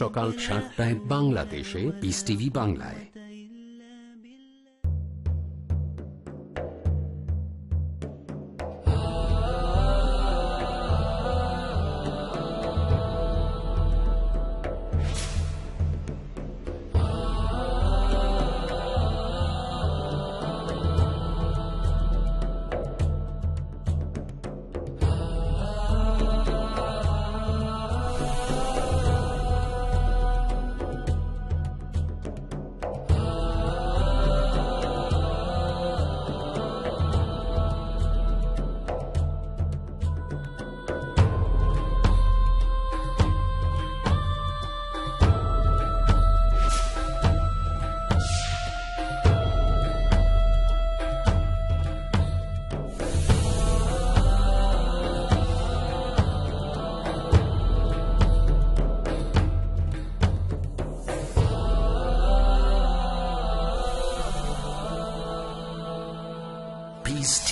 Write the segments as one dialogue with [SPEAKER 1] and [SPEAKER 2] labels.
[SPEAKER 1] সকাল সাতটায় বাংলাদেশে পিস টিভি বাংলায়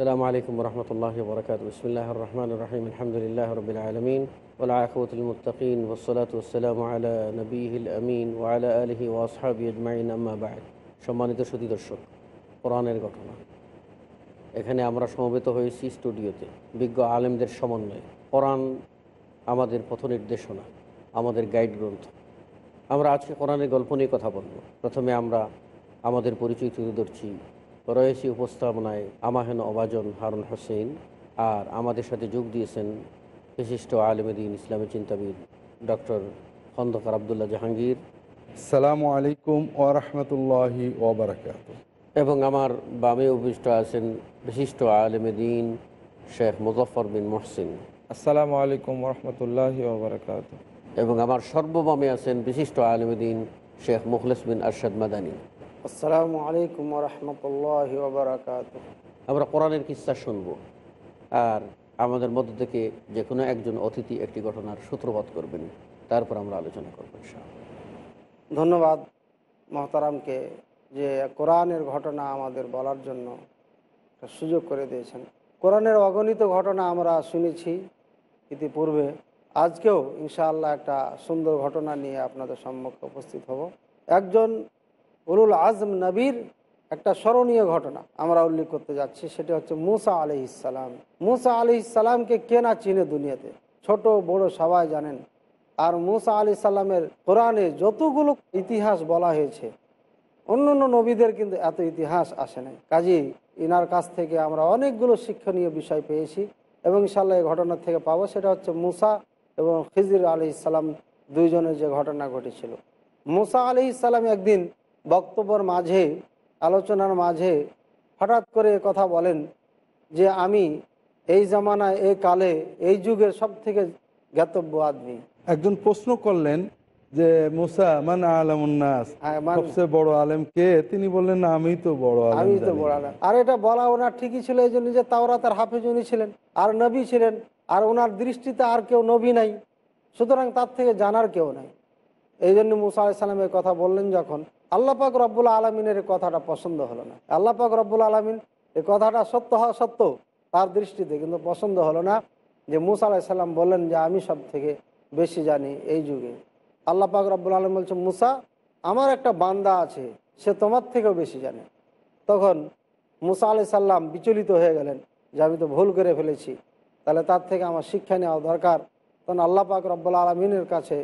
[SPEAKER 2] السلام عليكم ورحمة الله وبركاته بسم الله الرحمن الرحيم الحمد لله رب العالمين والعاقبة للمتقين والصلاة والسلام على نبيه الأمين وعلى آله وأصحابه أجمعين أما بعد সম্মানিত সুদী দর্শক قرآن ঘটনা এখানে আমরা সমবেত হয়েছি স্টুডিওতে বিজ্ঞ আলেমদের সমন্বয়ে কোরআন আমাদের পথ নির্দেশনা আমাদের গাইড গ্রন্থ আমরা আজকে কোরআনের গল্প নিয়ে কথা বলব প্রথমে আমরা আমাদের পরিচয় তুলে ধরছি রয়েছে উপস্থাপনায় আমাহেন অবাজন হারুন হোসেন আর আমাদের সাথে যোগ দিয়েছেন বিশিষ্ট আলমদিন ইসলামী চিন্তাবিদ ডক্টর খন্দকার আবদুল্লাহ জাহাঙ্গীর সালামু আলাইকুম ও রহমতুল্লাহি ওবরাকাত এবং আমার বামে উপবিষ্ট আছেন বিশিষ্ট আলমদিন শেখ মুজফর বিন মোহসিন আসসালামু আলাইকুম রহমতুল্লাহি ওবরাকাত এবং আমার সর্ববামে আছেন বিশিষ্ট আলমদিন শেখ মুখলেস বিন আরশাদ মাদানী
[SPEAKER 3] আসসালামু আলাইকুম রহমতুল্লাহ ওবরাকাত
[SPEAKER 2] আমরা কোরআনের কিস্তা শুনব আর আমাদের মধ্য থেকে যে কোনো একজন অতিথি একটি ঘটনার সূত্রপাত করবেন তারপর আমরা আলোচনা করব
[SPEAKER 3] ধন্যবাদ মহতারামকে যে কোরআনের ঘটনা আমাদের বলার জন্য সুযোগ করে দিয়েছেন কোরআনের অগণিত ঘটনা আমরা শুনেছি ইতিপূর্বে আজকেও ইনশাআল্লাহ একটা সুন্দর ঘটনা নিয়ে আপনাদের সম্মুখে উপস্থিত হব একজন উলুল আজম নবীর একটা স্মরণীয় ঘটনা আমরা উল্লেখ করতে যাচ্ছি সেটা হচ্ছে মুসা আলি ইসালাম মুসা আলি ইসালামকে কে না চিনে দুনিয়াতে ছোট বড় সবাই জানেন আর মুসা আলি সাল্লামের কোরআনে যতগুলো ইতিহাস বলা হয়েছে অন্য অন্য নবীদের কিন্তু এত ইতিহাস আসে নাই কাজী ইনার কাছ থেকে আমরা অনেকগুলো শিক্ষণীয় বিষয় পেয়েছি এবং ইনশাল্লাহ এই ঘটনা থেকে পাবো সেটা হচ্ছে মুসা এবং খিজির আলি ইসালাম দুইজনের যে ঘটনা ঘটেছিল মুসা আলি ইসালাম একদিন বক্তব্যর মাঝে আলোচনার মাঝে হঠাৎ করে কথা বলেন যে আমি এই জামানায় এই কালে এই যুগের সব থেকে জ্ঞাতব্য আদমি
[SPEAKER 4] একজন প্রশ্ন করলেন যে মুসা মানে আলমুন্নাস হ্যাঁ, সবচেয়ে বড় আলেম কে তিনি বললেন না আমি তো বড় আলম আমি তো বড়
[SPEAKER 3] আলেম আর এটা বলা ওনার ঠিকই ছিল এই জন্য যে তাওরা তার হাফেজ উনি ছিলেন আর নবী ছিলেন আর ওনার দৃষ্টিতে আর কেউ নবী নাই সুতরাং তার থেকে জানার কেউ নাই এই জন্য মুসা আলাইসাল্লামের কথা বললেন যখন আল্লাপাক রব্বুল আলমিনের কথাটা পছন্দ হলো না আল্লাপাক রব্বুল আলমিন এই কথাটা সত্য হওয়া সত্ত্বেও তার দৃষ্টিতে কিন্তু পছন্দ হলো না যে মুসা আলাইসাল্লাম বললেন যে আমি সব থেকে বেশি জানি এই যুগে আল্লাপাক রব্বুল আলম বলছে মুসা আমার একটা বান্দা আছে সে তোমার থেকেও বেশি জানে তখন মুসা আলি সাল্লাম বিচলিত হয়ে গেলেন যে আমি তো ভুল করে ফেলেছি তাহলে তার থেকে আমার শিক্ষা নেওয়া দরকার তখন আল্লাহ পাক রব্বুল আলমিনের কাছে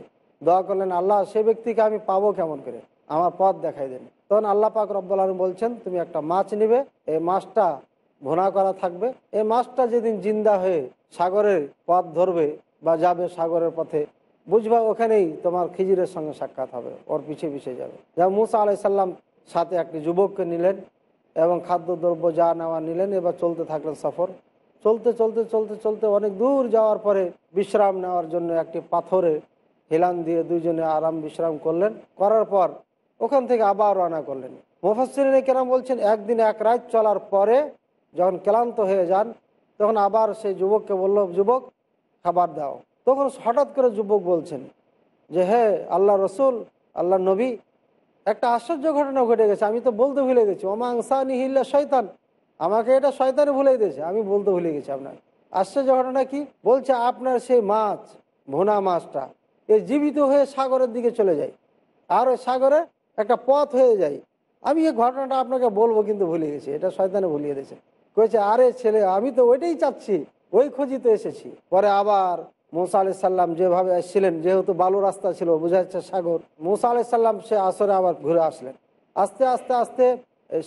[SPEAKER 3] দোয়া করলেন আল্লাহ সে ব্যক্তিকে আমি পাবো কেমন করে আমার পথ দেখাই দেন তখন আল্লাহ পাক রব্বুল আলম বলছেন তুমি একটা মাছ নিবে এই মাছটা ভোনা করা থাকবে এই মাছটা যেদিন জিন্দা হয়ে সাগরের পথ ধরবে বা যাবে সাগরের পথে বুঝবা ওখানেই তোমার খিজিরের সঙ্গে সাক্ষাৎ হবে ওর পিছিয়ে পিছিয়ে যাবে যেমন মুসা আলাইসাল্লাম সাথে একটি যুবককে নিলেন এবং খাদ্যদ্রব্য যা নেওয়া নিলেন এবার চলতে থাকলেন সফর চলতে চলতে চলতে চলতে অনেক দূর যাওয়ার পরে বিশ্রাম নেওয়ার জন্য একটি পাথরে হেলান দিয়ে দুজনে আরাম বিশ্রাম করলেন করার পর ওখান থেকে আবার রওনা করলেন মোফাসির কেরাম বলছেন একদিন এক রাত চলার পরে যখন ক্লান্ত হয়ে যান তখন আবার সেই যুবককে বলল যুবক খাবার দাও তখন হঠাৎ করে যুবক বলছেন যে হে আল্লাহ রসুল আল্লাহ নবী একটা আশ্চর্য ঘটনা ঘটে গেছে আমি তো বলতে ভুলে গেছি ওমাংসানি হিল্লা শয়তান আমাকে এটা শয়তানে ভুলে দিয়েছে আমি বলতে ভুলে গেছি আপনার আশ্চর্য ঘটনা কি বলছে আপনার সেই মাছ ভোনা মাছটা এ জীবিত হয়ে সাগরের দিকে চলে যায় আর ওই সাগরে একটা পথ হয়ে যায় আমি এই ঘটনাটা আপনাকে বলবো কিন্তু ভুলে গেছি এটা শয়তানে ভুলিয়ে দিয়েছে কয়েছে আরে ছেলে আমি তো ওইটাই চাচ্ছি ওই তো এসেছি পরে আবার মোসা আলি সাল্লাম যেভাবে আসছিলেন যেহেতু বালু রাস্তা ছিল বোঝা যাচ্ছে সাগর মোসা আলি সাল্লাম সে আসরে আবার ঘুরে আসলেন আস্তে আস্তে আস্তে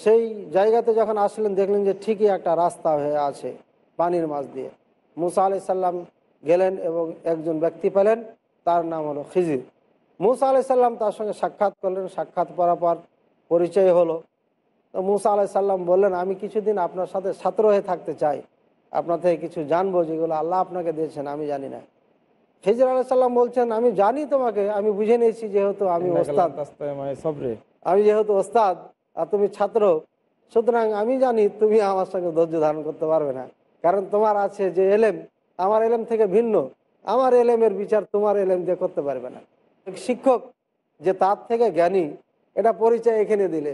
[SPEAKER 3] সেই জায়গাতে যখন আসলেন দেখলেন যে ঠিকই একটা রাস্তা হয়ে আছে পানির মাছ দিয়ে মুসা আলি সাল্লাম গেলেন এবং একজন ব্যক্তি পেলেন তার নাম হলো খিজির মুসা আলাইসাল্লাম তার সঙ্গে সাক্ষাৎ করলেন সাক্ষাৎ করার পর পরিচয় হলো তো মুসা আলাইসাল্লাম বললেন আমি কিছুদিন আপনার সাথে ছাত্র হয়ে থাকতে চাই আপনার থেকে কিছু জানবো যেগুলো আল্লাহ আপনাকে দিয়েছেন আমি জানি না ফিজর আলাইসাল্লাম বলছেন আমি জানি তোমাকে আমি বুঝে নিয়েছি যেহেতু আমি ওস্তাদ আমি যেহেতু ওস্তাদ আর তুমি ছাত্র সুতরাং আমি জানি তুমি আমার সঙ্গে ধৈর্য ধারণ করতে পারবে না কারণ তোমার আছে যে এলেম আমার এলেম থেকে ভিন্ন আমার এলেমের বিচার তোমার এলেম দিয়ে করতে পারবে না শিক্ষক যে তার থেকে জ্ঞানী এটা পরিচয় এখানে দিলে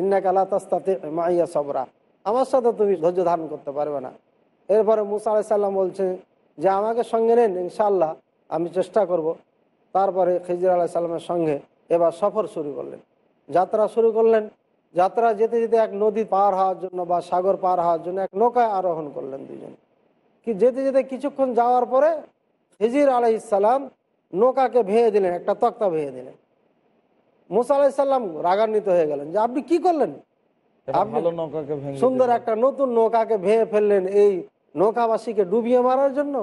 [SPEAKER 3] ইন্নাক আল্লাহ তাস্তাতে মাইয়া সবরা আমার সাথে তুমি ধৈর্য ধারণ করতে পারবে না এরপরে মুসা আলাইসাল্লাম বলছে যে আমাকে সঙ্গে নেন ইনশাল্লাহ আমি চেষ্টা করব। তারপরে খিজির আল্লাহ সাল্লামের সঙ্গে এবার সফর শুরু করলেন যাত্রা শুরু করলেন যাত্রা যেতে যেতে এক নদী পার হওয়ার জন্য বা সাগর পার হওয়ার জন্য এক নৌকায় আরোহণ করলেন দুজন কি যেতে যেতে কিছুক্ষণ যাওয়ার পরে হিজির ইসাল্লাম নৌকাকে ভেঙে দিলেন একটা তক্তা ভেঙে দিলেন মুসা আলাহিসাল্লাম রাগান্বিত হয়ে গেলেন যে আপনি কি করলেন সুন্দর একটা নতুন নৌকাকে ভেঙে ফেললেন এই নৌকাবাসীকে ডুবিয়ে মারার জন্য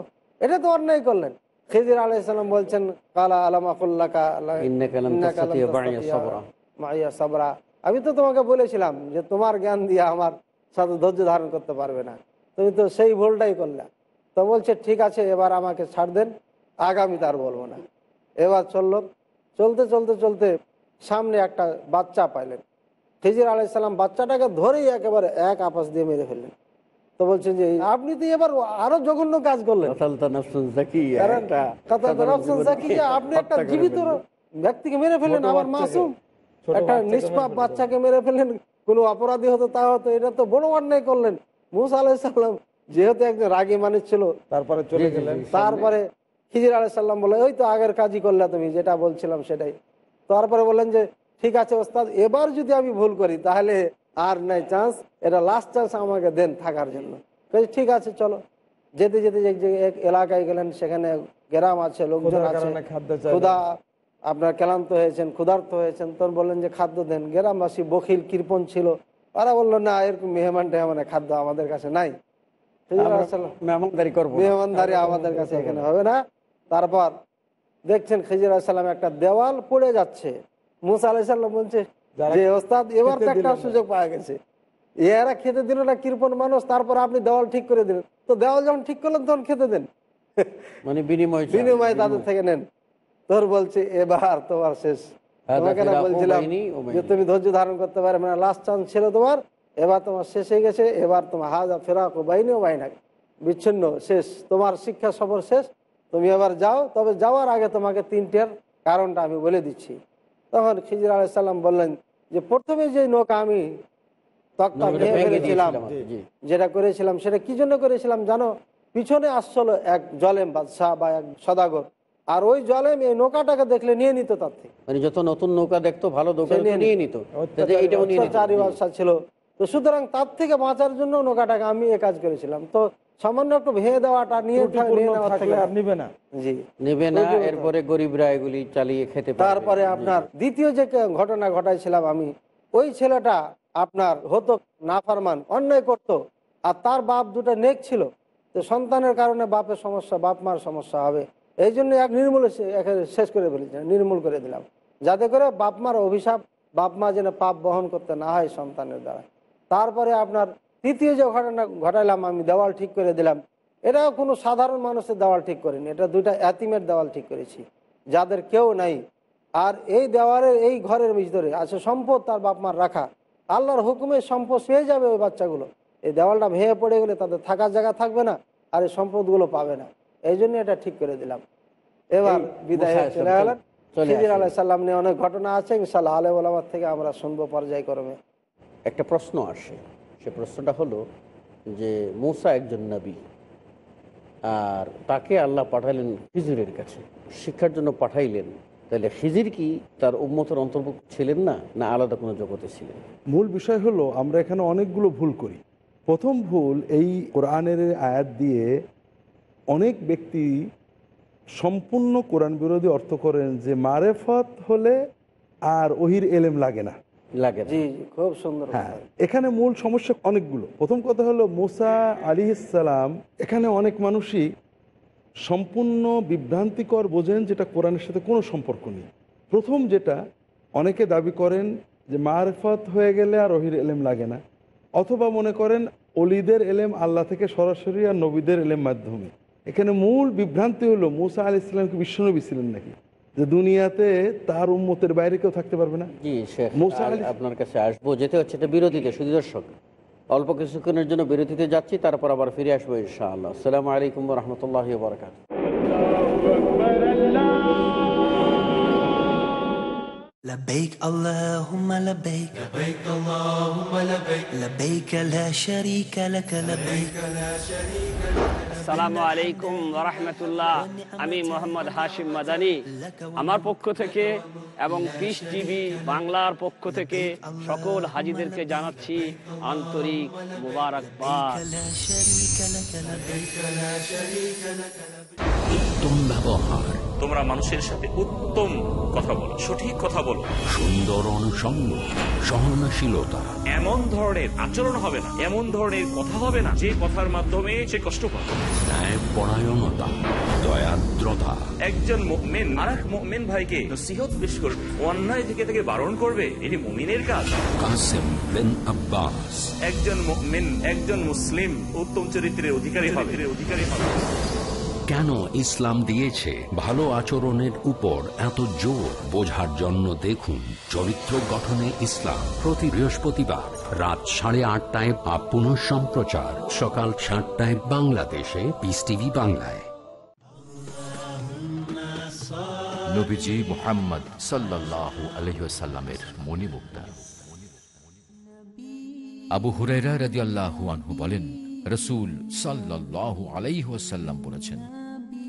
[SPEAKER 3] এটা তো অন্যায় করলেন খেজির আলাইসাল্লাম বলছেন কালা আলামাকুল্লাহ আমি তো তোমাকে বলেছিলাম যে তোমার জ্ঞান দিয়ে আমার সাথে ধৈর্য ধারণ করতে পারবে না তুমি তো সেই ভুলটাই করলাম তো বলছে ঠিক আছে এবার আমাকে ছাড় দেন আগামী তার বলবো না এবার চলল চলতে চলতে চলতে সামনে একটা বাচ্চা পাইলেন খিজির আলাইসাল্লাম বাচ্চাটাকে ধরেই একেবারে এক আপাস দিয়ে মেরে ফেললেন তো বলছেন যে আপনি তো এবার আরো জঘন্য কাজ করলেন
[SPEAKER 2] আপনি একটা জীবিত
[SPEAKER 3] ব্যক্তিকে মেরে ফেললেন আবার মাসুম
[SPEAKER 2] একটা নিষ্পাপ বাচ্চাকে
[SPEAKER 3] মেরে ফেললেন কোনো অপরাধী হতো তা হতো এটা তো বড় অন্যায় করলেন মুসা আলাইসাল্লাম যেহেতু একজন রাগী মানুষ ছিল তারপরে চলে গেলেন তারপরে খিজির আলাইসাল্লাম বলে ওই তো আগের কাজই করলে তুমি যেটা বলছিলাম সেটাই তারপরে বললেন যে ঠিক আছে ওস্তাদ এবার যদি আমি ভুল করি তাহলে আর নাই চান্স এটা লাস্ট চান্স আমাকে দেন থাকার জন্য ঠিক আছে চলো যেতে যেতে এক এলাকায় গেলেন সেখানে গ্রাম আছে লোকজন আছে ক্ষুদা আপনার ক্লান্ত হয়েছেন ক্ষুধার্ত হয়েছেন তোর বললেন যে খাদ্য দেন গ্রামবাসী বখিল কৃপন ছিল তারা বললো না এরকম মেহমান টেহমানে খাদ্য আমাদের কাছে নাই তারপর দেখছেন খিজির আলাইসাল্লাম একটা দেওয়াল পড়ে যাচ্ছে মুসা আলাইসাল্লাম বলছে যে ওস্তাদ এবার তো একটা সুযোগ পাওয়া গেছে এরা খেতে দিল না কৃপন মানুষ তারপর আপনি দেওয়াল ঠিক করে দিলেন তো দেওয়াল যখন ঠিক করলেন তখন খেতে দেন
[SPEAKER 2] মানে বিনিময় বিনিময় তাদের
[SPEAKER 3] থেকে নেন তোর বলছে এবার তোমার শেষ হ্যাঁ, তোমাকে না বলছিলাম যে তুমি ধৈর্য ধারণ করতে পারবে না লাস্ট চান্স ছিল তোমার এবার তোমার শেষ হয়ে গেছে এবার তোমার হাজা ফেরাক বাইনি ও বাইনাক বিচ্ছিন্ন শেষ তোমার শিক্ষা সফর শেষ তুমি এবার যাও তবে যাওয়ার আগে তোমাকে তিনটের কারণটা আমি বলে দিচ্ছি তখন খিজির আলাইসাল্লাম বললেন যে প্রথমে যে নৌকা আমি তক্তা ভেঙে ফেলেছিলাম যেটা করেছিলাম সেটা কি জন্য করেছিলাম জানো পিছনে আসছিল এক জলেম বাদশাহ বা এক সদাগর আর ওই জলেম এই নৌকাটাকে দেখলে নিয়ে নিত তার থেকে
[SPEAKER 2] মানে যত নতুন নৌকা দেখতো ভালো নিয়ে নিত
[SPEAKER 3] ছিল তো সুতরাং তার থেকে বাঁচার জন্য নৌকাটাকে আমি এ কাজ করেছিলাম তো সামান্য একটু ভেঙে দেওয়াটা নিয়ে
[SPEAKER 2] না এরপরে গরিবরা এগুলি চালিয়ে খেতে তারপরে আপনার
[SPEAKER 3] দ্বিতীয় যে ঘটনা ঘটাইছিলাম আমি ওই ছেলেটা আপনার হতো নাফারমান অন্যায় করত আর তার বাপ দুটা নেক ছিল তো সন্তানের কারণে বাপের সমস্যা বাপ মার সমস্যা হবে এই জন্য এক নির্মূল শেষ করে ফেলেছিলাম নির্মূল করে দিলাম যাতে করে বাপ মার অভিশাপ বাপ মা যেন পাপ বহন করতে না হয় সন্তানের দ্বারা তারপরে আপনার তৃতীয় যে ঘটনা ঘটাইলাম আমি দেওয়াল ঠিক করে দিলাম এটা কোনো সাধারণ মানুষের দেওয়াল ঠিক করেনি এটা দুইটা অ্যাতিমের দেওয়াল ঠিক করেছি যাদের কেউ নাই আর এই দেওয়ালের এই ঘরের ভিতরে আছে সম্পদ তার বাপ মার রাখা আল্লাহর হুকুমে সম্পদ হয়ে যাবে ওই বাচ্চাগুলো এই দেওয়ালটা ভেঙে পড়ে গেলে তাদের থাকার জায়গা থাকবে না আর এই সম্পদগুলো পাবে না এই জন্য এটা ঠিক করে দিলাম এবার বিদায় চলে গেলেন সিদিন সাল্লাম নিয়ে অনেক ঘটনা আছে ইনশাল্লাহ আলামার থেকে আমরা শুনবো পর্যায়ক্রমে
[SPEAKER 2] একটা প্রশ্ন আসে সে প্রশ্নটা হলো যে মৌসা একজন নবী আর তাকে আল্লাহ পাঠাইলেন খিজিরের কাছে শিক্ষার জন্য পাঠাইলেন তাহলে খিজির কি তার উন্মতের অন্তর্ভুক্ত ছিলেন না না আলাদা কোনো জগতে ছিলেন
[SPEAKER 4] মূল বিষয় হলো আমরা এখানে অনেকগুলো ভুল করি প্রথম ভুল এই কোরআনের আয়াত দিয়ে অনেক ব্যক্তি সম্পূর্ণ কোরআন বিরোধী অর্থ করেন যে মারেফত হলে আর ওহির এলেম লাগে না লাগে জি
[SPEAKER 3] খুব সুন্দর হ্যাঁ
[SPEAKER 4] এখানে মূল সমস্যা অনেকগুলো প্রথম কথা হলো মুসা আলি ইসালাম এখানে অনেক মানুষই সম্পূর্ণ বিভ্রান্তিকর বোঝেন যেটা কোরআনের সাথে কোনো সম্পর্ক নেই প্রথম যেটা অনেকে দাবি করেন যে মারফত হয়ে গেলে আর রহির এলেম লাগে না অথবা মনে করেন অলিদের এলেম আল্লাহ থেকে সরাসরি আর নবীদের এলেম মাধ্যমে এখানে মূল বিভ্রান্তি হলো মুসা আলি ইসলামকে বিশ্বনবী ছিলেন নাকি যে দুনিয়াতে তার উম্মতের বাইরে কেউ থাকতে পারবে না
[SPEAKER 2] আপনার কাছে আসবো যেতে হচ্ছে এটা বিরোধীতে শুধু অল্প কিছুক্ষণের জন্য বিরতিতে যাচ্ছি তারপর আবার ফিরে আসবো ইনশাআল্লাহ আসসালামু আলাইকুম রহমতুল্লাহ বরকাত
[SPEAKER 1] لبيك اللهم لبيك لبيك اللهم لبيك لبيك
[SPEAKER 3] لا شريك لك لبيك
[SPEAKER 2] لا شريك لك আসসালামু আলাইকুম রহমতুল্লাহ আমি মোহাম্মদ হাশিম মাদানি আমার পক্ষ থেকে এবং পিস টিভি বাংলার পক্ষ থেকে সকল হাজিদেরকে জানাচ্ছি আন্তরিক
[SPEAKER 1] মুবারকবাদ উত্তম ব্যবহার তোমরা মানুষের সাথে উত্তম কথা বলো সঠিক কথা বলো সুন্দর অনুষঙ্গ সহনশীলতা এমন ধরনের আচরণ হবে না এমন ধরনের কথা হবে না যে কথার মাধ্যমে সে কষ্ট পাবে একজন মেন আর মেন ভাইকে অন্যায় থেকে থেকে বারণ করবে এটি মুমিনের কাজ কাসেম একজন
[SPEAKER 5] একজন মুসলিম উত্তম চরিত্রের অধিকারী হবে অধিকারী হবে
[SPEAKER 1] কেন ইসলাম দিয়েছে ভালো আচরণের উপর এত জোর বোঝার জন্য দেখুন চরিত্র গঠনে ইসলাম প্রতি বৃহস্পতিবার রাত সাড়ে আটটায় বা পুনঃ সম্প্রচার সকাল সাতটায় বাংলাদেশে পিস টিভি বাংলায় নবীজি মোহাম্মদ সাল্লাহ আলহ্লামের মণিমুক্তা আবু হুরেরা রাজি আল্লাহ বলেন রসুল সাল্লাহ আলাইহাল্লাম বলেছেন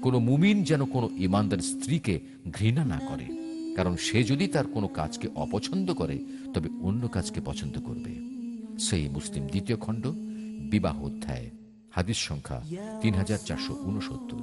[SPEAKER 1] কোনো মুমিন যেন কোনো ইমানদার স্ত্রীকে ঘৃণা না করে কারণ সে যদি তার কোনো কাজকে অপছন্দ করে তবে অন্য কাজকে পছন্দ করবে সেই মুসলিম দ্বিতীয় খণ্ড বিবাহ অধ্যায় হাদিস সংখ্যা তিন হাজার চারশো উনসত্তর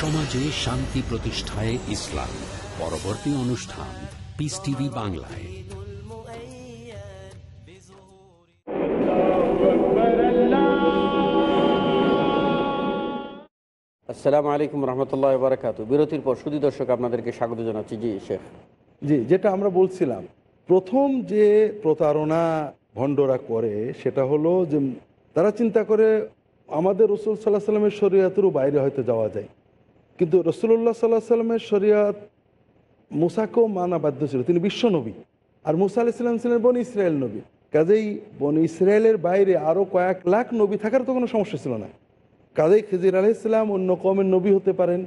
[SPEAKER 1] সমাজে শান্তি প্রতিষ্ঠায় ইসলাম পরবর্তী অনুষ্ঠান পিস টিভি বাংলায়
[SPEAKER 2] আসসালামু আলাইকুম রহমতুল্লাহ বারাকাত বিরতির পর সুদী দর্শক আপনাদেরকে স্বাগত জানাচ্ছি জি শেখ
[SPEAKER 4] জি যেটা আমরা বলছিলাম প্রথম যে প্রতারণা ভণ্ডরা করে সেটা হলো যে তারা চিন্তা করে আমাদের রসুল সাল্লাহ সাল্লামের শরীয়তেরও বাইরে হয়তো যাওয়া যায় কিন্তু রসুল্লাহ সাল্লাহ সাল্লামের শরিয়াত মুসাকেও মানা বাধ্য ছিল তিনি বিশ্বনবী আর মুসা সাল্লাম ছিলেন বন ইসরায়েল নবী কাজেই বন ইসরায়েলের বাইরে আরও কয়েক লাখ নবী থাকার তো কোনো সমস্যা ছিল না কাজেই খিজির আলাইসাল্লাম অন্য কমের নবী হতে পারেন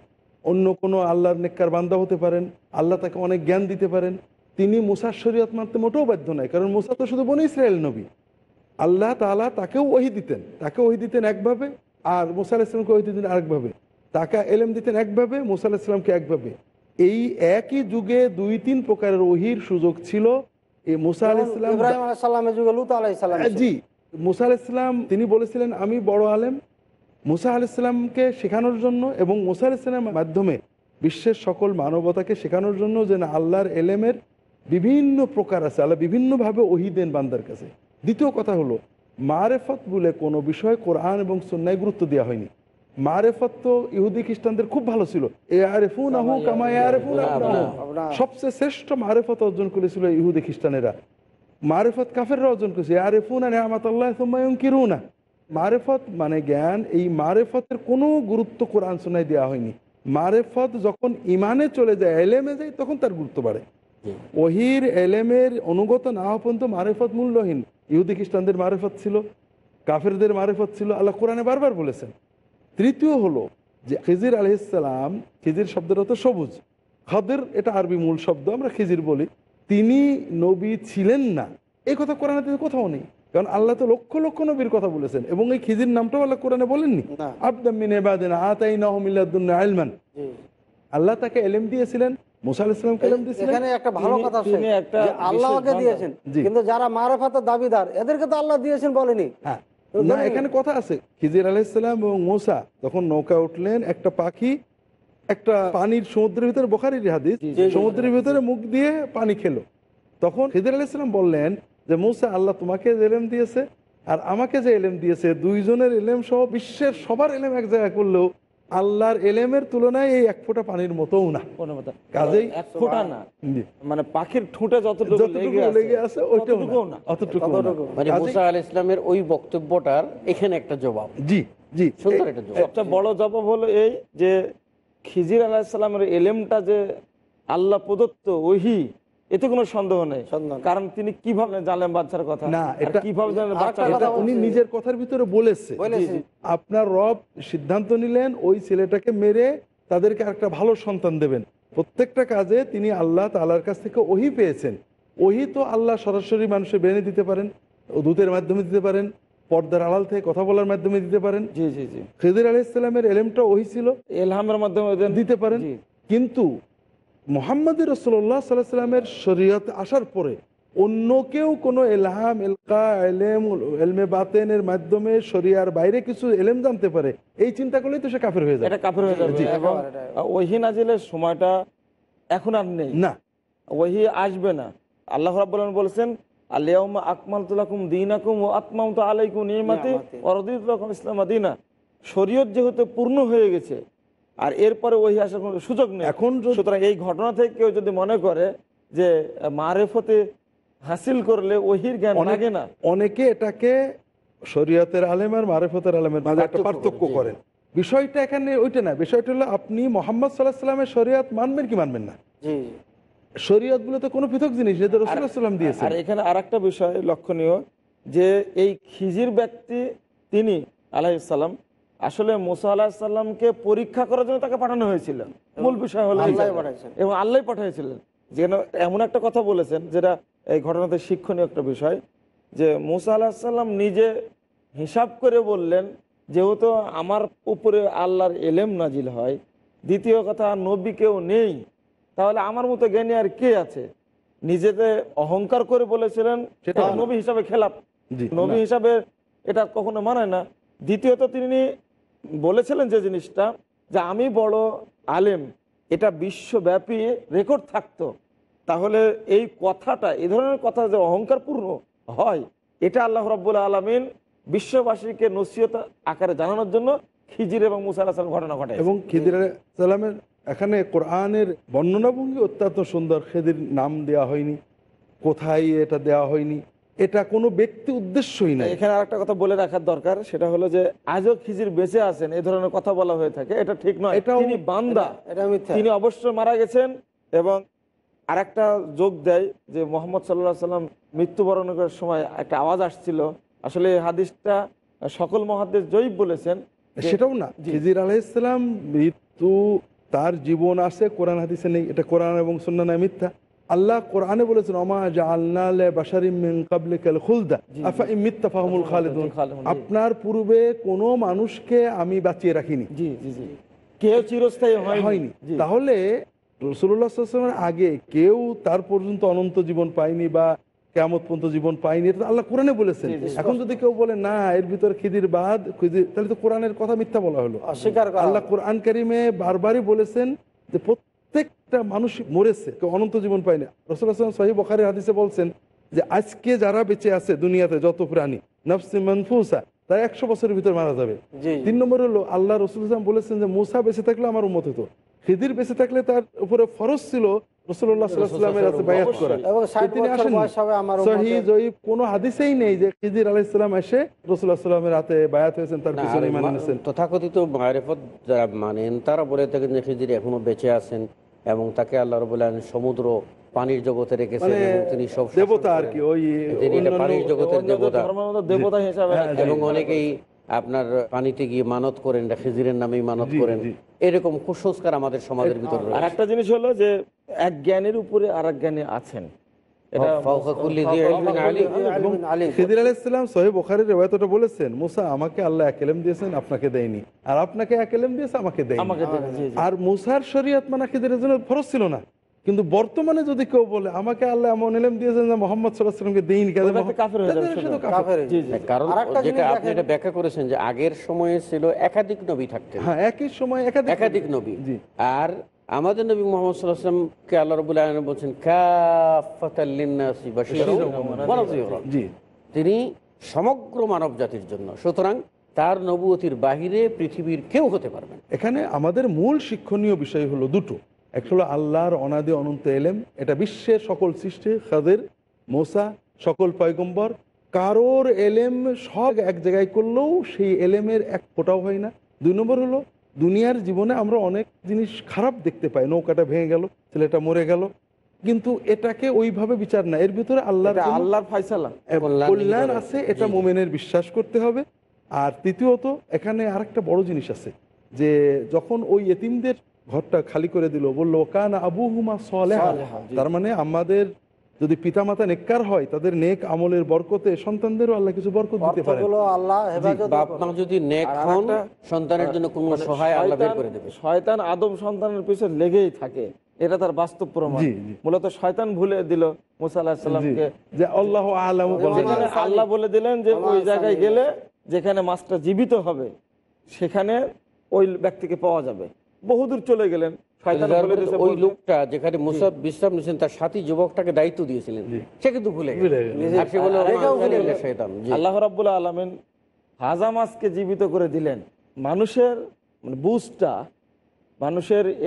[SPEAKER 4] অন্য কোনো আল্লাহর নেককার বান্দা হতে পারেন আল্লাহ তাকে অনেক জ্ঞান দিতে পারেন তিনি মুসার শরীয়ত মানতে মোটেও বাধ্য নয় কারণ মুসা তো শুধু বন ইসরায়েল নবী আল্লাহ তালা তাকেও ওহি দিতেন তাকে ওহি দিতেন একভাবে আর মুসা আলাইসলামকে ওহি দিতেন আরেকভাবে তাকে এলেম দিতেন একভাবে মুসা আলাহিসামকে একভাবে এই একই যুগে দুই তিন প্রকারের ওহির সুযোগ ছিল এই জি মুসা তিনি বলেছিলেন আমি বড় আলেম মুসা আলাহিসামকে শেখানোর জন্য এবং মুসা আলাহিসামের মাধ্যমে বিশ্বের সকল মানবতাকে শেখানোর জন্য যে না আল্লাহর এলেমের বিভিন্ন প্রকার আছে আল্লাহ বিভিন্নভাবে ওহি দেন বান্দার কাছে দ্বিতীয় কথা হলো মারেফত বলে কোনো বিষয় কোরআন এবং সন্ন্যায় গুরুত্ব দেওয়া হয়নি মারেফত তো ইহুদি খ্রিস্টানদের খুব ভালো ছিল সবচেয়ে শ্রেষ্ঠ মারেফত অর্জন করেছিল ইহুদি খ্রিস্টানেরা মারেফত কাফেররা অর্জন করেছে আরেফুন কিরুনা মারেফত মানে জ্ঞান এই মারেফতের কোনো গুরুত্ব কোরআন শোনায় দেওয়া হয়নি মারেফত যখন ইমানে চলে যায় এলেমে যায় তখন তার গুরুত্ব বাড়ে ওহির এলেমের অনুগত না হওয়া পর্যন্ত মারেফত মূল্যহীন ইহুদি খ্রিস্টানদের মারেফত ছিল কাফেরদের মারেফত ছিল আল্লাহ কোরআনে বারবার বলেছেন তৃতীয় হলো যে খেজির আলহিসাম খিজির শব্দটা তো সবুজ খাদের এটা আরবি মূল শব্দ আমরা খিজির বলি তিনি নবী ছিলেন না এই কথা কোরআনে তিনি কোথাও নেই কারণ আল্লাহ তো লক্ষ লক্ষ নবীর কথা বলেছেন এবং এই খিজির নামটাও আল্লাহ কোরআনে বলেননি আলমান আল্লাহ তাকে এলেম দিয়েছিলেন আল্লাহকে দিয়েছেন
[SPEAKER 3] কিন্তু যারা মারেফাতের দাবিদার এদেরকে তো আল্লাহ দিয়েছেন বলেনি হ্যাঁ।
[SPEAKER 4] না এখানে কথা আছে খিজির আলাইসালাম এবং মোসা যখন নৌকা উঠলেন একটা পাখি একটা হ্যাঁ। পানির সমুদ্রের ভিতরে বোখারির হাদিস সমুদ্রের ভিতরে মুখ দিয়ে পানি খেলো তখন খিজির আলাইসালাম বললেন যে মৌসা আল্লাহ তোমাকে এলেম দিয়েছে আর আমাকে যে এলেম দিয়েছে দুইজনের এলেম সহ বিশ্বের সবার এলেম এক জায়গায় করলেও আল্লাহর এলেমের তুলনায় এই এক ফোঁটা পানির মতোও না কাজেই
[SPEAKER 2] মানে পাখির ঠোঁটে যতটুকু লেগে আছে না অতটুকু মানে ইসলামের ওই বক্তব্যটার এখানে একটা জবাব জি জি একটা জবাব সবচেয়ে বড় জবাব
[SPEAKER 5] হলো এই যে খিজির আলাহিসাল্লামের এলেমটা যে আল্লাহ প্রদত্ত ওহি এতে কোনো সন্দেহ নেই কারণ তিনি কিভাবে জানলেন বাচ্চার কথা না এটা কিভাবে উনি নিজের
[SPEAKER 4] কথার ভিতরে বলেছে আপনার রব সিদ্ধান্ত নিলেন ওই ছেলেটাকে মেরে তাদেরকে একটা ভালো সন্তান দেবেন প্রত্যেকটা কাজে তিনি আল্লাহ তালার কাছ থেকে ওহি পেয়েছেন ওহি তো আল্লাহ সরাসরি মানুষের বেনে দিতে পারেন দূতের মাধ্যমে দিতে পারেন পর্দার আড়াল থেকে কথা বলার মাধ্যমে দিতে পারেন জি জি জি খেদির আলহ ইসলামের এলেমটা ওহি ছিল এলহামের মাধ্যমে দিতে পারেন কিন্তু মোহাম্মদ রসোল্লা সাল্লামের শরীয়ত আসার পরে অন্য কেউ কোনো এলহাম এলকা এলেম এলমে বাতেনের মাধ্যমে শরিয়ার বাইরে কিছু এলেম জানতে পারে এই চিন্তা করলেই তো সে কাফের হয়ে যায় কাফের হয়ে যাবে
[SPEAKER 5] ওহি নাজিলের সময়টা এখন আর নেই না ওহি আসবে না আল্লাহ রাবুল্লাহ বলছেন আলিয়াউমা আকমাল তুলাকুম দিনাকুম ও আতমাম তো আলাইকুম নিয়মাতি ইসলাম আদিনা শরীয়ত যেহেতু পূর্ণ হয়ে গেছে আর এরপরে ওই আসার কোনো সুযোগ নেই এখন সুতরাং এই ঘটনা থেকে কেউ যদি মনে করে যে মারেফতে হাসিল করলে ওহির জ্ঞান লাগে না
[SPEAKER 4] অনেকে এটাকে শরীয়তের আলেম আর মারেফতের আলেমের মাঝে একটা পার্থক্য করে বিষয়টা এখানে ওইটা না বিষয়টা হলো আপনি মোহাম্মদ সাল্লাহ সাল্লামের শরীয়ত মানবেন কি মানবেন না
[SPEAKER 5] শরীয়ত গুলো তো কোনো পৃথক জিনিস যেটা রসুল্লাহাম দিয়েছে আর এখানে আর বিষয় লক্ষণীয় যে এই খিজির ব্যক্তি তিনি আলাইসাল্লাম আসলে মোসা আল্লাহ সাল্লামকে পরীক্ষা করার জন্য তাকে পাঠানো হয়েছিল মূল বিষয় হলো এবং আল্লাহ পাঠিয়েছিলেন যেন এমন একটা কথা বলেছেন যেটা এই ঘটনাতে শিক্ষণীয় একটা বিষয় যে মোসা আল্লাহ সাল্লাম নিজে হিসাব করে বললেন যেহেতু আমার উপরে আল্লাহর এলেম নাজিল হয় দ্বিতীয় কথা নবী কেউ নেই তাহলে আমার মতো জ্ঞানী আর কে আছে নিজেতে অহংকার করে বলেছিলেন সেটা হ্যাঁ, নবী হিসাবে খেলাপ নবী হিসাবে এটা কখনো মানায় না দ্বিতীয়ত তিনি বলেছিলেন যে জিনিসটা যে আমি বড় আলেম এটা বিশ্বব্যাপী রেকর্ড থাকতো তাহলে এই কথাটা এ ধরনের কথা যে অহংকারপূর্ণ হয় এটা আল্লাহ রব্বুল আলমিন বিশ্ববাসীকে নসিহত আকারে জানানোর জন্য খিজির এবং মুসা ঘটনা ঘটে
[SPEAKER 4] এবং খিজির সালামের এখানে কোরআনের বর্ণনাভঙ্গি অত্যন্ত সুন্দর খেদির নাম দেয়া হয়নি কোথায় এটা দেয়া হয়নি এটা কোনো ব্যক্তি উদ্দেশ্যই নাই
[SPEAKER 5] এখানে আরেকটা কথা বলে রাখার দরকার সেটা হলো যে আজও খিজির বেঁচে আছেন এই ধরনের কথা বলা হয়ে থাকে এটা ঠিক নয় এটা উনি বান্দা তিনি অবশ্য মারা গেছেন এবং আরেকটা যোগ দেয় যে মোহাম্মদ সাল্লাহ সাল্লাম মৃত্যুবরণ করার সময় একটা আওয়াজ আসছিল আসলে এই হাদিসটা সকল মহাদেশ জৈব বলেছেন সেটাও না খিজির আলাইসালাম
[SPEAKER 4] মৃত্যু তার জীবন আছে কোরআন হাদিসে নেই এটা কোরআন এবং সন্ন্যানায় মিথ্যা আল্লাহ কোরআনে বলেছেন অমা আপনার পূর্বে কোন মানুষকে আমি বাঁচিয়ে রাখিনি কেউ হয়নি তাহলে রসুল্লাহামের আগে কেউ তার পর্যন্ত অনন্ত জীবন পায়নি বা কেমত পর্যন্ত জীবন পায়নি এটা আল্লাহ কোরআনে বলেছেন এখন যদি কেউ বলে না এর ভিতরে খিদির বাদ তাহলে তো কোরআনের কথা মিথ্যা বলা হলো আল্লাহ কোরআন কারিমে বারবারই বলেছেন যে প্রত্যেকটা মানুষ মরেছে কেউ অনন্ত জীবন পায়নি রসুল আসলাম সাহি বখারি হাদিসে বলছেন যে আজকে যারা বেঁচে আছে দুনিয়াতে যত প্রাণী নফসি মনফুসা তারা একশো বছরের ভিতরে মারা যাবে তিন নম্বর হলো আল্লাহ রসুল ইসলাম বলেছেন যে মোসা বেঁচে থাকলে আমার উন্মত হতো খিদির বেঁচে থাকলে তার উপরে ফরজ ছিল তারা
[SPEAKER 2] বলে থাকেন যে খিজির এখনো বেঁচে আছেন এবং তাকে আল্লাহ বলেন সমুদ্র পানির জগতে রেখেছেন মানে তিনি সব দেবতা আর কি
[SPEAKER 5] ওই
[SPEAKER 4] পানির জগতের দেবতা দেবতা হিসাবে হ্যাঁ, হ্যাঁ, এবং হ্যাঁ। অনেকেই
[SPEAKER 2] আপনার পানিতে গিয়ে মানত করেন খেজিরের নামে মানত করেন এরকম কুসংস্কার আমাদের সমাজের ভিতরে আর একটা জিনিস হলো যে এক জ্ঞানের উপরে আর
[SPEAKER 5] এক জ্ঞানে আছেন আর মুসার
[SPEAKER 4] শরীয়ত মানা খিদিরের ছিল না কিন্তু বর্তমানে যদি কেউ বলে আমাকে আল্লাহ এমন এলেম দিয়েছেন যে মোহাম্মদ সাল্লাহামকে দিন কারণ
[SPEAKER 2] যেটা আপনি এটা ব্যাখ্যা করেছেন যে আগের সময়ে ছিল একাধিক নবী থাকতেন হ্যাঁ একই সময় একাধিক নবী আর আমাদের নবী মোহাম্মদ এখানে
[SPEAKER 4] আমাদের মূল শিক্ষণীয় বিষয় হলো দুটো এক হলো আল্লাহর অনাদি অনন্ত এলেম এটা বিশ্বের সকল সৃষ্টি খাদের মোসা সকল পয়গম্বর কারোর এলেম সব এক জায়গায় করলেও সেই এলেমের এক ফোটাও হয় না দুই নম্বর হলো দুনিয়ার জীবনে আমরা অনেক জিনিস খারাপ দেখতে পাই নৌকাটা ভেঙে গেল ছেলেটা মরে গেল কিন্তু এটাকে ওইভাবে বিচার না এর ভিতরে আল্লাহ
[SPEAKER 5] আল্লাহর ফাইসালা
[SPEAKER 4] কল্যাণ আছে এটা মোমেনের বিশ্বাস করতে হবে আর তৃতীয়ত এখানে আরেকটা বড় জিনিস আছে যে যখন ওই এতিমদের ঘরটা খালি করে দিল বললো কান আবু হুমা সলেহা তার মানে আমাদের যদি পিতামাতা নেককার হয় তাদের নেক আমলের বরকতে সন্তানদেরও আল্লাহ কিছু বরকত দিতে পারে
[SPEAKER 2] যদি নেক হন সন্তানের জন্য কোনো মানে সহায় আল্লাহ বের করে দেবে
[SPEAKER 5] শয়তান আদম সন্তানের পিছনে লেগেই থাকে এটা তার বাস্তব প্রমাণ মূলত শয়তান ভুলে দিল মুসা আলাহিসাল্লামকে যে আল্লাহ আলম আল্লাহ বলে দিলেন যে ওই জায়গায় গেলে যেখানে মাছটা জীবিত হবে সেখানে ওই ব্যক্তিকে পাওয়া
[SPEAKER 2] যাবে বহুদূর চলে গেলেন মানুষের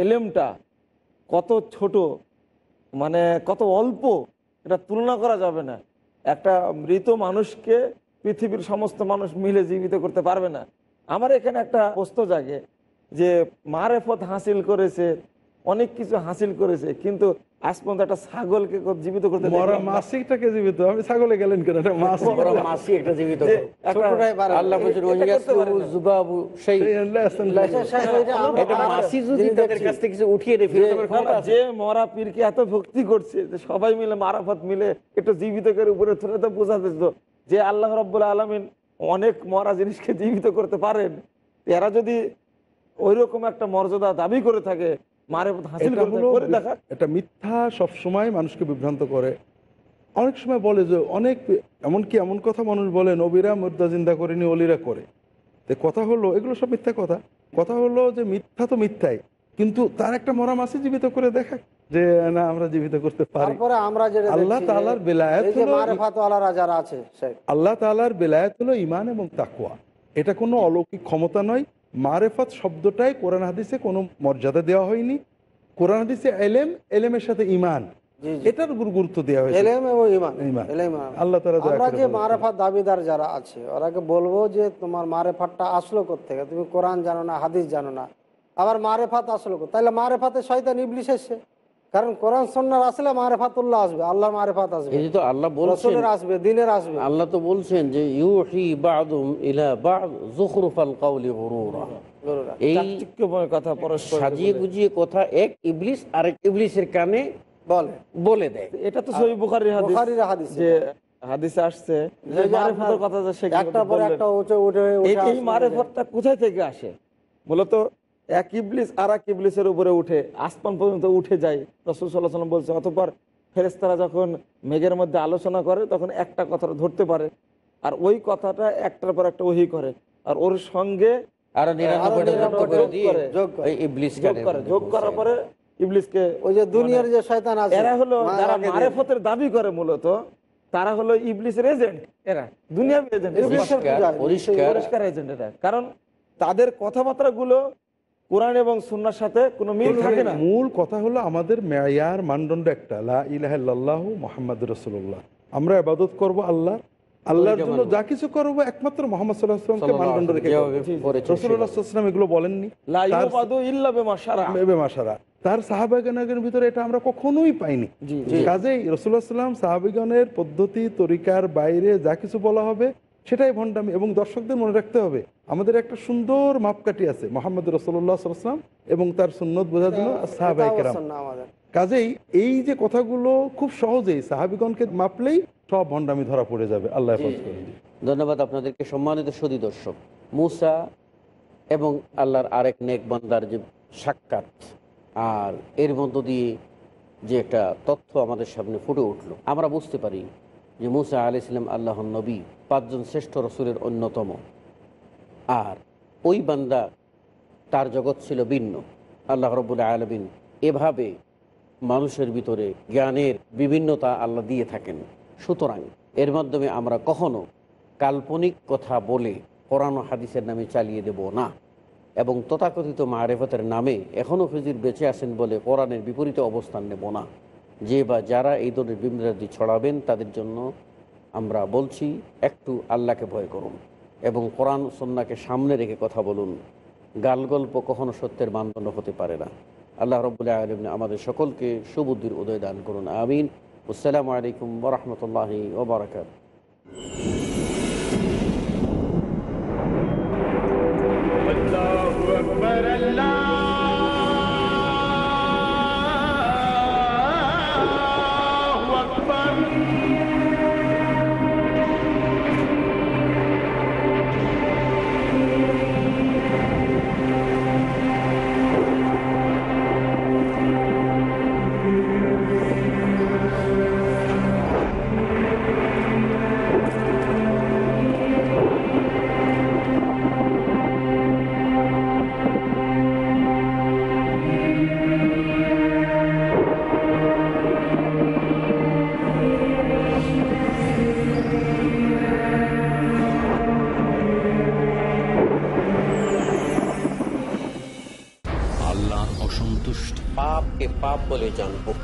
[SPEAKER 5] এলেমটা কত ছোট মানে কত অল্প এটা তুলনা করা যাবে না একটা মৃত মানুষকে পৃথিবীর সমস্ত মানুষ মিলে জীবিত করতে পারবে না আমার এখানে একটা বস্ত জাগে যে মারেফত হাসিল করেছে অনেক কিছু হাসিল করেছে কিন্তু আজ পর্যন্ত একটা ছাগলকে জীবিত করতে মরা
[SPEAKER 4] জীবিত আমি ছাগলে গেলেন কেন কিছু
[SPEAKER 2] যে
[SPEAKER 5] মরা পীরকে এত ভক্তি করছে যে সবাই মিলে মারাফত মিলে একটু জীবিত করে উপরে তুলে তো বোঝাতে যে আল্লাহ রব্বুল আলমিন অনেক মরা জিনিসকে জীবিত করতে পারেন এরা যদি ওই রকম একটা মর্যাদা দাবি করে থাকে মারেফত হাসিল
[SPEAKER 4] এটা মিথ্যা সবসময় মানুষকে বিভ্রান্ত করে অনেক সময় বলে যে অনেক এমনকি এমন কথা মানুষ বলে নবীরা মুদ্রা জিন্দা করেনি অলিরা করে তো কথা হলো এগুলো সব মিথ্যা কথা কথা হলো যে মিথ্যা তো মিথ্যাই কিন্তু তার একটা মরা আছে জীবিত করে দেখা যে না আমরা জীবিত করতে পারি আল্লাহ আল্লাহ তালার বেলায়ত হলো ইমান এবং তাকুয়া এটা কোনো অলৌকিক ক্ষমতা নয় মারেফত শব্দটাই কোরআন হাদিসে কোনো মর্যাদা দেওয়া হয়নি কোরআন হাদিসে এলেম এলেমের সাথে ইমান এটার উপর গুরুত্ব দেওয়া হয়েছে এলেম এবং ইমান আল্লাহ তাআলা আমরা যে
[SPEAKER 3] মারেফাত দাবিদার যারা আছে ওরাকে বলবো যে তোমার মারেফাতটা আসলো থেকে তুমি কোরআন জানো না হাদিস জানো না আবার মারেফাত আসলো তাহলে মারেফাতে শয়তান ইবলিস এসে কারণ কোরআন সন্ন্যার আসলে মারেফাতুল্লাহ আসবে আল্লাহ মারেফাত আসবে এই
[SPEAKER 2] তো আল্লাহ বলছেন আসবে দিনের আসবে আল্লাহ তো বলছেন যে ইউহি বাদুম ইলা বাদ যুখরুফাল গুরুরা এই কথা পরস্পর সাজিয়ে গুজিয়ে কথা এক ইবলিস আরেক ইবলিসের কানে বলে বলে দেয় এটা তো সহিহ বুখারীর হাদিস বুখারীর হাদিস যে হাদিসে আসছে যে মারেফাতের কথা যে সে
[SPEAKER 5] একটা একটা
[SPEAKER 3] উঠে উঠে এই মারেফাতটা
[SPEAKER 5] কোথায় থেকে আসে মূলত এক ইবলিস আর এক ইবলিসের উপরে উঠে আসমান পর্যন্ত উঠে যায় রসুল সাল্লাহ সাল্লাম বলছে অতপর ফেরেস্তারা যখন মেঘের মধ্যে আলোচনা করে তখন একটা কথা ধরতে পারে আর ওই কথাটা একটার পর একটা ওহি করে আর ওর সঙ্গে যোগ করার পরে ইবলিসকে ওই যে দুনিয়ার মানে যে
[SPEAKER 3] শয়তান আছে এরা হলো যারা মারেফতের
[SPEAKER 5] দাবি করে মূলত তারা হলো ইবলিসের এজেন্ট এরা দুনিয়ার এজেন্ট পরিষ্কার এজেন্ট এরা কারণ তাদের কথাবার্তাগুলো কোরআন এবং সুন্নার সাথে কোনো মিল থাকে না
[SPEAKER 4] মূল কথা হলো আমাদের মেয়ার মানদণ্ড একটা লা মোহাম্মদ রসুল্লাহ আমরা আবাদত করব আল্লাহ আল্লাহর জন্য যা কিছু একমাত্র মোহাম্মদ এগুলো বলেননি ভিতরে এটা আমরা কখনোই পাইনি কাজেই পদ্ধতি তরিকার বাইরে যা কিছু বলা হবে সেটাই ভণ্ডামি এবং দর্শকদের মনে রাখতে হবে আমাদের একটা সুন্দর মাপকাঠি আছে মোহাম্মদ রসোল্লাহাম এবং তার সুন্নত বোঝার জন্য সাহাবাহিকেরাম কাজেই এই যে কথাগুলো খুব সহজেই সাহাবিগণকে মাপলেই সব ভণ্ডামি ধরা পড়ে যাবে আল্লাহ
[SPEAKER 2] ধন্যবাদ আপনাদেরকে সম্মানিত সদী দর্শক মুসা এবং আল্লাহর আরেক নেক বান্দার যে সাক্ষাৎ আর এর মধ্য দিয়ে যে একটা তথ্য আমাদের সামনে ফুটে উঠলো আমরা বুঝতে পারি যে মুসা আলি ইসলাম আল্লাহ নবী পাঁচজন শ্রেষ্ঠ রসুলের অন্যতম আর ওই বান্দা তার জগৎ ছিল ভিন্ন আল্লাহ রবুল্লা আলবিন এভাবে মানুষের ভিতরে জ্ঞানের বিভিন্নতা আল্লাহ দিয়ে থাকেন সুতরাং এর মাধ্যমে আমরা কখনো কাল্পনিক কথা বলে পরানো হাদিসের নামে চালিয়ে দেব না এবং তথাকথিত মারেফতের নামে এখনও ফিজির বেঁচে আসেন বলে কোরআনের বিপরীতে অবস্থান নেব না যে বা যারা এই ধরনের বিভ্রান্তি ছড়াবেন তাদের জন্য আমরা বলছি একটু আল্লাহকে ভয় করুন এবং কোরআন সন্নাকে সামনে রেখে কথা বলুন গালগল্প কখনো সত্যের মানদণ্ড হতে পারে না আল্লাহ রবুল্লাহ আলম আমাদের সকলকে সুবুদ্ধির উদয় দান করুন আমিন আসসালামু আলাইকুম বরহমতুল্লাহি ওবরাকাত के पाप বলে জানবো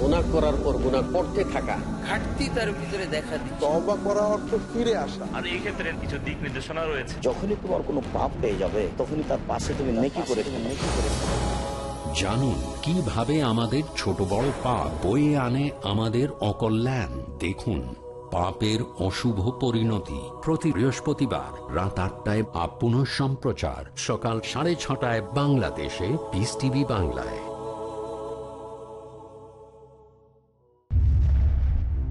[SPEAKER 2] গুণা করার পর গুণা করতে থাকা
[SPEAKER 4] ঘাটতি তার ভিতরে দেখা দিচ্ছে তবা করা অর্থ ফিরে আসা
[SPEAKER 5] আর এই ক্ষেত্রে কিছু দিক নির্দেশনা রয়েছে যখনই তোমার কোনো পাপ পেয়ে যাবে তখনই তার পাশে তুমি নেকি করে নেকি
[SPEAKER 1] করে জানুন কিভাবে আমাদের ছোট বড় পাপ বইয়ে আনে আমাদের অকল্যাণ দেখুন পাপের অশুভ পরিণতি প্রতি বৃহস্পতিবার রাত আটটায় আপ সম্প্রচার সকাল সাড়ে ছটায় বাংলাদেশে বিস টিভি বাংলায়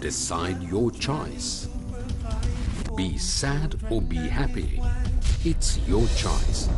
[SPEAKER 1] Decide your choice. Be sad or be happy. It's your choice.